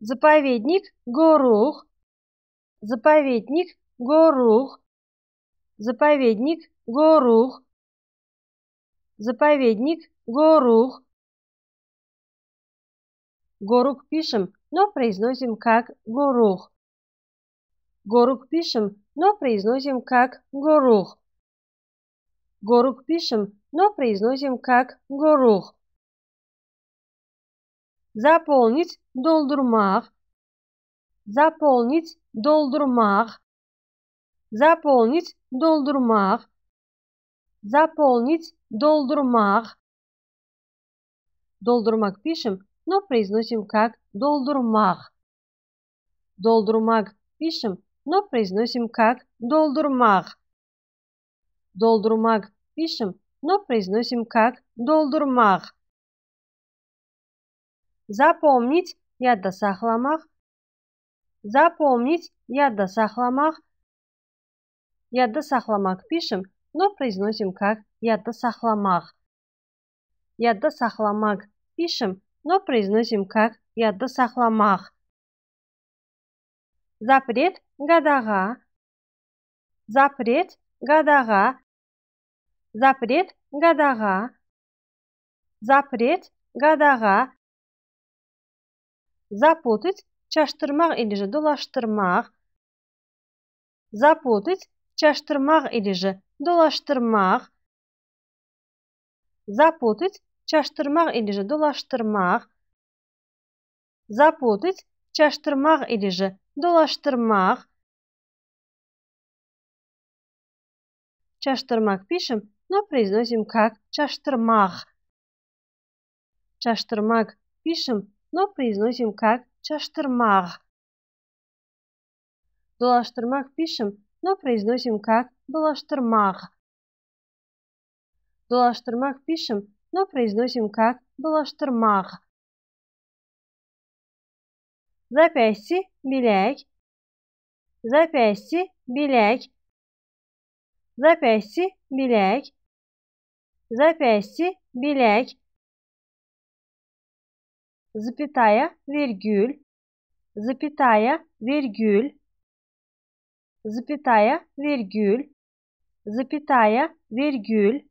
Заповедник Горух. Заповедник Горух. Заповедник Горух. Заповедник Горух. Горух пишем, но произносим как Горух. Горух пишем, но произносим как Горух. Горух пишем, но произносим как Горух. Заполнить doldurmak, заполнить, doldurmak, заполнить, doldurmak, заполнить, doldurmak. Doldurmak пишем, но произносим как doldurmak. Doldurmak пишем, но произносим как doldurmak. Doldurmak пишем, но произносим как doldurmak. Запомнить yodda сахламах. запомнить, yodda saqlamaq, yodda saqlamaq пишем, но произносим как yodda saqlamaq. Yodda saqlamaq пишем, но произносим как yodda сахламах. Запрет гадага. Запрет гадага. Запрет гадага. Запрет гадага. Запутать, чаштырмақ или же долаштырмақ. Запутать, чаштырмақ или же долаштырмақ. Запутать, чаштырмақ или же долаштырмақ. Запутать, чаштырмақ или же долаштырмақ. Чаштырмак пишем, но произносим как чаштырмах. Чаштырмак пишем, но произносим как чаштырмах. Долаштырмах пишем, но произносим как балаштырмах. Долаштырмах пишем, но произносим как балаштырмах. Запястье, беляк. Запястье, беляк. Запястье, беляк. Запястье, беляк запятая, вергюль, запятая, вергюль, запятая, вергюль, запятая, вергюль,